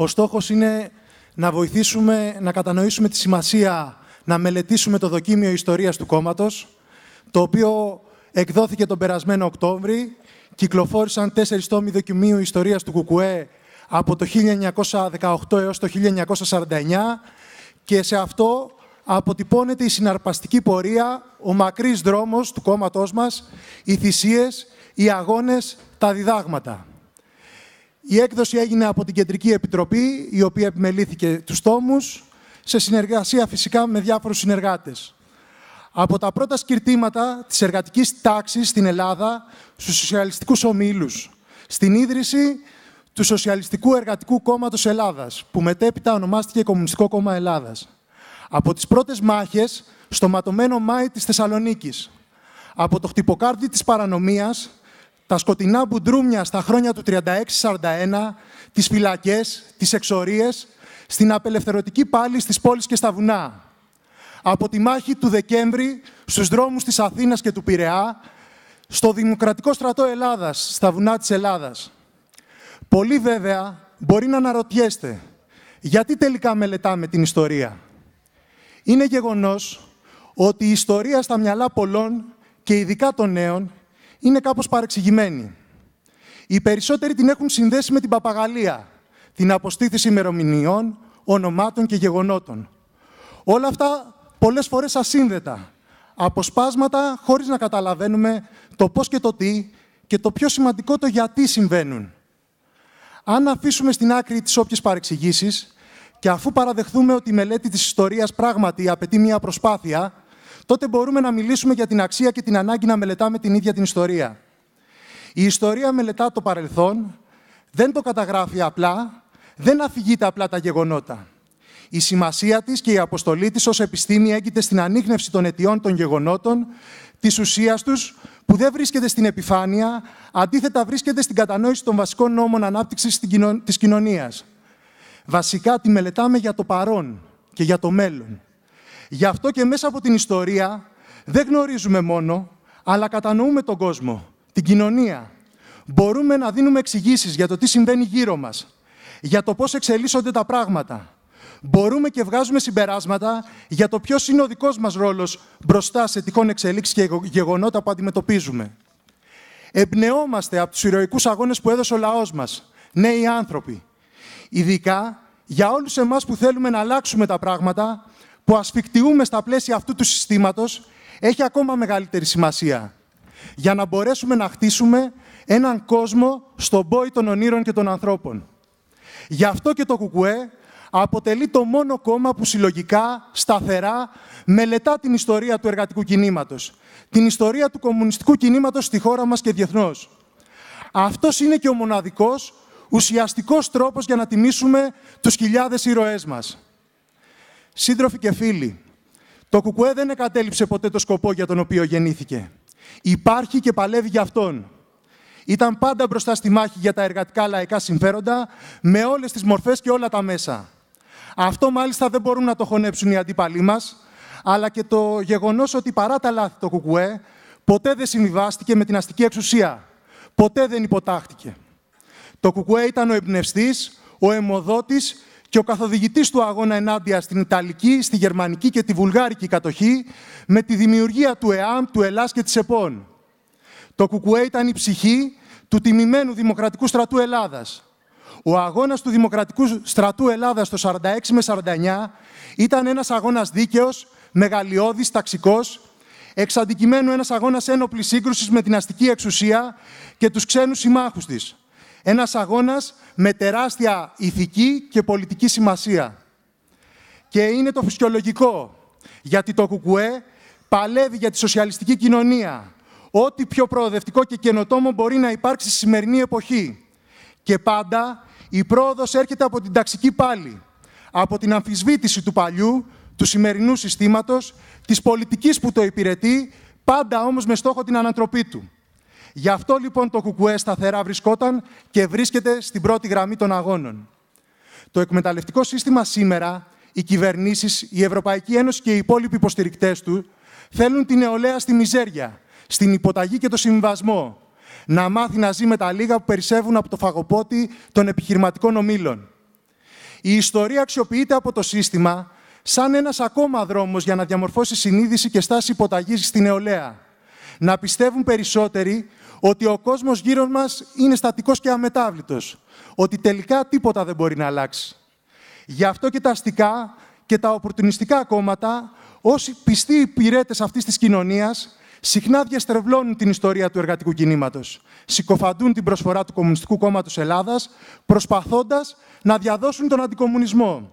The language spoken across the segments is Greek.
Ο στόχος είναι να βοηθήσουμε να κατανοήσουμε τη σημασία να μελετήσουμε το δοκίμιο ιστορίας του κόμματος, το οποίο εκδόθηκε τον περασμένο Οκτώβρη, κυκλοφόρησαν τέσσερις τόμοι δοκιμίου ιστορίας του ΚΚΕ από το 1918 έως το 1949 και σε αυτό αποτυπώνεται η συναρπαστική πορεία, ο μακρύς δρόμος του κόμματός μας, οι θυσίες, οι αγώνες, τα διδάγματα. Η έκδοση έγινε από την Κεντρική Επιτροπή, η οποία επιμελήθηκε τους τόμους, σε συνεργασία φυσικά με διάφορους συνεργάτες. Από τα πρώτα σκυρτήματα της εργατικής τάξης στην Ελλάδα στους σοσιαλιστικούς ομίλους, στην ίδρυση του Σοσιαλιστικού Εργατικού Κόμματος Ελλάδας, που μετέπειτα ονομάστηκε Κομμουνιστικό Κόμμα Ελλάδας. Από τις πρώτες μάχες στο ματωμένο Μάη της Θεσσαλονίκης, Από το χτυποκάρδι της παρανομίας τα σκοτεινά μπουντρούμια στα χρόνια του 36-41, τις φυλακές, τις εξορίες, στην απελευθερωτική πάλη στις πόλεις και στα βουνά. Από τη μάχη του Δεκέμβρη στους δρόμους της Αθήνας και του Πειραιά, στο Δημοκρατικό Στρατό Ελλάδας, στα βουνά της Ελλάδας. Πολύ βέβαια μπορεί να αναρωτιέστε, γιατί τελικά μελετάμε την ιστορία. Είναι γεγονός ότι η ιστορία στα μυαλά πολλών και ειδικά των νέων είναι κάπως παρεξηγημένη. Οι περισσότεροι την έχουν συνδέσει με την παπαγαλία, την αποστήθηση ημερομηνιών, ονομάτων και γεγονότων. Όλα αυτά πολλές φορές ασύνδετα, αποσπάσματα χωρίς να καταλαβαίνουμε το πώς και το τι και το πιο σημαντικό το γιατί συμβαίνουν. Αν αφήσουμε στην άκρη τις όποιες παρεξηγήσεις και αφού παραδεχθούμε ότι η μελέτη της ιστορίας πράγματι απαιτεί μια προσπάθεια τότε μπορούμε να μιλήσουμε για την αξία και την ανάγκη να μελετάμε την ίδια την ιστορία. Η ιστορία μελετά το παρελθόν, δεν το καταγράφει απλά, δεν αφηγείται απλά τα γεγονότα. Η σημασία της και η αποστολή της ως επιστήμη έγκυται στην ανείχνευση των αιτιών των γεγονότων, της ουσίας τους, που δεν βρίσκεται στην επιφάνεια, αντίθετα βρίσκεται στην κατανόηση των βασικών νόμων ανάπτυξης της κοινωνίας. Βασικά τη μελετάμε για το παρόν και για το μέλλον. Γι' αυτό και μέσα από την ιστορία δεν γνωρίζουμε μόνο, αλλά κατανοούμε τον κόσμο, την κοινωνία. Μπορούμε να δίνουμε εξηγήσεις για το τι συμβαίνει γύρω μας, για το πώς εξελίσσονται τα πράγματα. Μπορούμε και βγάζουμε συμπεράσματα για το ποιος είναι ο δικός μας ρόλος μπροστά σε τυχόν εξελίξεις και γεγονότα που αντιμετωπίζουμε. Εμπνεόμαστε από τους ηρωικούς αγώνες που έδωσε ο λαός μας, νέοι άνθρωποι. Ειδικά για όλους εμάς που θέλουμε να αλλάξουμε τα πράγματα που ασφικτιούμε στα πλαίσια αυτού του συστήματος έχει ακόμα μεγαλύτερη σημασία για να μπορέσουμε να χτίσουμε έναν κόσμο στον πόη των ονείρων και των ανθρώπων. Γι' αυτό και το ΚΚΕ αποτελεί το μόνο κόμμα που συλλογικά, σταθερά, μελετά την ιστορία του εργατικού κινήματος, την ιστορία του κομμουνιστικού κινήματος στη χώρα μας και διεθνώς. Αυτός είναι και ο μοναδικός, ουσιαστικός τρόπος για να τιμήσουμε τους χιλιάδες ήρωές μας. Σύντροφοι και φίλοι, το κουκουέ δεν εκατέλειψε ποτέ το σκοπό για τον οποίο γεννήθηκε. Υπάρχει και παλεύει για αυτόν. Ήταν πάντα μπροστά στη μάχη για τα εργατικά λαϊκά συμφέροντα, με όλες τις μορφές και όλα τα μέσα. Αυτό μάλιστα δεν μπορούν να το χωνέψουν οι αντίπαλοι μας, αλλά και το γεγονός ότι παρά τα λάθη το κουκουέ, ποτέ δεν συμβιβάστηκε με την αστική εξουσία. Ποτέ δεν υποτάχτηκε. Το κουκουέ ήταν ο εμπνευστής, ο αιμοδότης και ο καθοδηγητής του αγώνα ενάντια στην Ιταλική, στη Γερμανική και τη Βουλγάρικη κατοχή με τη δημιουργία του ΕΑΜ, του ΕΛΑΣ και της ΕΠΟΝ. Το ΚΚΕ ήταν η ψυχή του τιμημένου Δημοκρατικού Στρατού Ελλάδας. Ο αγώνας του Δημοκρατικού Στρατού Ελλάδας το 46 με 49 ήταν ένας αγώνας δίκαιος, μεγαλειώδης, ταξικός, εξ ένας αγώνας ένοπλης σύγκρουσης με την αστική εξουσία και τους ξένους συμμάχους της. Ένας αγώνας με τεράστια ηθική και πολιτική σημασία. Και είναι το φυσιολογικό, γιατί το ΚΚΕ παλεύει για τη σοσιαλιστική κοινωνία. Ό,τι πιο προοδευτικό και καινοτόμο μπορεί να υπάρξει στη σημερινή εποχή. Και πάντα η πρόοδος έρχεται από την ταξική πάλη, από την αμφισβήτηση του παλιού, του σημερινού συστήματος, της πολιτικής που το υπηρετεί, πάντα όμως με στόχο την ανατροπή του. Γι' αυτό λοιπόν το Κουκουέ σταθερά βρισκόταν και βρίσκεται στην πρώτη γραμμή των αγώνων. Το εκμεταλλευτικό σύστημα σήμερα, οι κυβερνήσεις, η Ευρωπαϊκή Ένωση και οι υπόλοιποι υποστηρικτές του θέλουν την νεολαία στη μιζέρια, στην υποταγή και το συμβασμό. Να μάθει να ζει με τα λίγα που περισσεύουν από το φαγοπότη των επιχειρηματικών ομήλων. Η ιστορία αξιοποιείται από το σύστημα σαν ένας ακόμα δρόμος για να διαμορφώσει συνείδηση και στάση υποταγής στη νεολαία. Να πιστεύουν περισσότεροι ότι ο κόσμος γύρω μας είναι στατικός και αμετάβλητος, ότι τελικά τίποτα δεν μπορεί να αλλάξει. Γι' αυτό και τα αστικά και τα οπορτουνιστικά κόμματα, όσοι πιστοί υπηρέτες αυτής της κοινωνίας, συχνά διαστρεβλώνουν την ιστορία του εργατικού κινήματος, συκοφαντούν την προσφορά του Κομμουνιστικού Κόμματος Ελλάδας, προσπαθώντας να διαδώσουν τον αντικομουνισμό.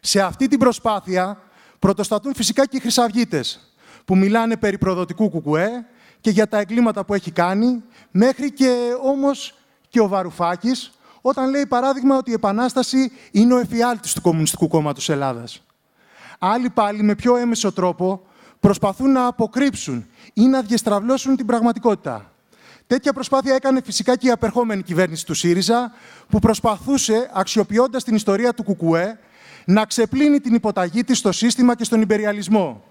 Σε αυτή την προσπάθεια πρωτοστατούν φυσικά και οι χρυσαυγίτες, που μιλάνε περί προδοτικού κουκουέ, και για τα εγκλήματα που έχει κάνει, μέχρι και όμως και ο Βαρουφάκης, όταν λέει παράδειγμα ότι η Επανάσταση είναι ο εφιάλτης του Κομμουνιστικού Κόμματος Ελλάδας. Άλλοι πάλι με πιο έμεσο τρόπο προσπαθούν να αποκρύψουν ή να διεστραβλώσουν την πραγματικότητα. Τέτοια προσπάθεια έκανε φυσικά και η απερχόμενη κυβέρνηση του ΣΥΡΙΖΑ, που προσπαθούσε, αξιοποιώντας την ιστορία του Κουκουέ, να ξεπλύνει την υποταγή της στο σύστημα και στον υπεριαλισμό.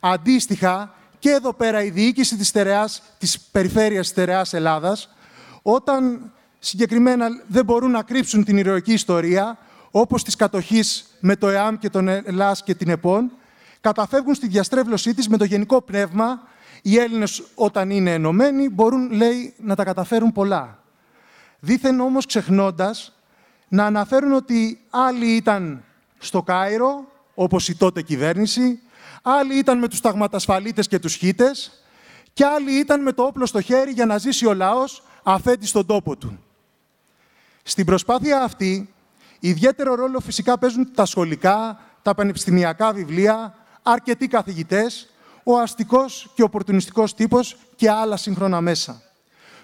Αντίστοιχα, και εδώ πέρα η διοίκηση της, στερεάς, της περιφέρειας στερεάς Ελλάδας, όταν συγκεκριμένα δεν μπορούν να κρύψουν την ηρωική ιστορία, όπως τις κατοχής με το ΕΑΜ και τον ΕΛΑΣ και την ΕΠΟΝ, καταφεύγουν στη διαστρέβλωσή της με το γενικό πνεύμα. Οι Έλληνες όταν είναι ενωμένοι μπορούν, λέει, να τα καταφέρουν πολλά. Δήθεν όμως ξεχνώντας να αναφέρουν ότι άλλοι ήταν στο Κάιρο, όπως η τότε κυβέρνηση, άλλοι ήταν με τους ταγματασφαλίτες και τους χίτες και άλλοι ήταν με το όπλο στο χέρι για να ζήσει ο λαός αφέντη στον τόπο του. Στην προσπάθεια αυτή, ιδιαίτερο ρόλο φυσικά παίζουν τα σχολικά, τα πανεπιστημιακά βιβλία, αρκετοί καθηγητές, ο αστικός και ο οπορτουνιστικός τύπος και άλλα σύγχρονα μέσα.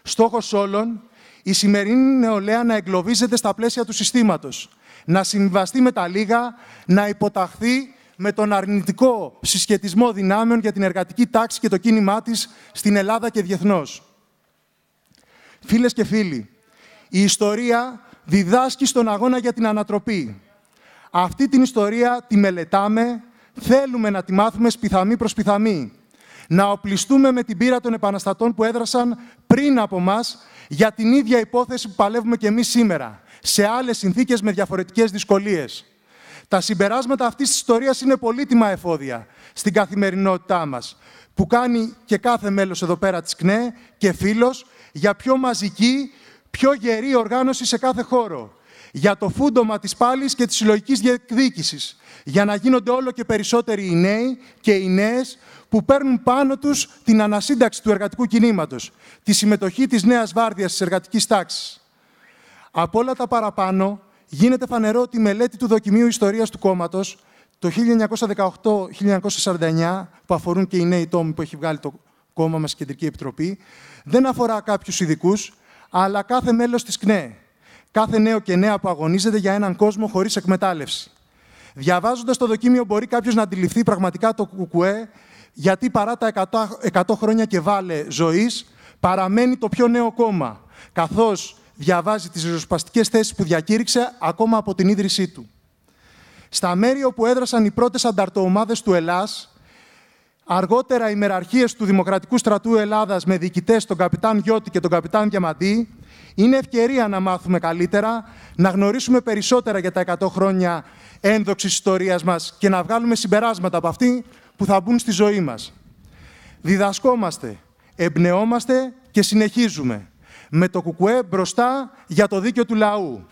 Στόχος όλων, η σημερινή νεολαία να εγκλωβίζεται στα πλαίσια του συστήματος, να συμβαστεί με τα λίγα, να υποταχθεί με τον αρνητικό συσχετισμό δυνάμεων για την εργατική τάξη και το κίνημά της στην Ελλάδα και διεθνώς. Φίλες και φίλοι, η ιστορία διδάσκει στον αγώνα για την ανατροπή. Αυτή την ιστορία τη μελετάμε, θέλουμε να τη μάθουμε σπιθαμή προς πιθαμή. Να οπλιστούμε με την πείρα των επαναστατών που έδρασαν πριν από μας για την ίδια υπόθεση που παλεύουμε και εμείς σήμερα, σε άλλες συνθήκες με διαφορετικές δυσκολίες. Τα συμπεράσματα αυτής της ιστορίας είναι πολύτιμα εφόδια στην καθημερινότητά μας που κάνει και κάθε μέλος εδώ πέρα της ΚΝΕ και φίλος για πιο μαζική, πιο γερή οργάνωση σε κάθε χώρο, για το φούντομα της πάλης και της συλλογικής διεκδίκησης. για να γίνονται όλο και περισσότεροι οι νέοι και οι νέες που παίρνουν πάνω τους την ανασύνταξη του εργατικού κινήματος, τη συμμετοχή της νέας βάρδιας της εργατικής τάξης. Από όλα τα παραπάνω, γίνεται φανερό ότι η μελέτη του δοκιμίου ιστορίας του κόμματος το 1918-1949, που αφορούν και οι νέοι τόμοι που έχει βγάλει το κόμμα μας Κεντρική Επιτροπή, δεν αφορά κάποιους ειδικούς, αλλά κάθε μέλος της ΚΝΕ. Κάθε νέο και νέα που αγωνίζεται για έναν κόσμο χωρίς εκμετάλλευση. Διαβάζοντας το δοκίμιο μπορεί κάποιος να αντιληφθεί πραγματικά το Κουκουέ, γιατί παρά τα 100 χρόνια και βάλε ζωής παραμένει το πιο νέο κόμμα, καθώς διαβάζει τις ριζοσπαστικές θέσεις που διακήρυξε ακόμα από την ίδρυσή του. Στα μέρη όπου έδρασαν οι πρώτες ανταρτοομάδες του Ελλάς, αργότερα οι μεραρχίες του Δημοκρατικού Στρατού Ελλάδας με διοικητές τον καπιτάν Γιώτη και τον καπιτάν Διαμαντή, είναι ευκαιρία να μάθουμε καλύτερα, να γνωρίσουμε περισσότερα για τα 100 χρόνια ένδοξης ιστορίας μας και να βγάλουμε συμπεράσματα από αυτή που θα μπουν στη ζωή μας. Διδασκόμαστε, εμπνεόμαστε και συνεχίζουμε με το κουκουέ μπροστά για το δίκαιο του λαού.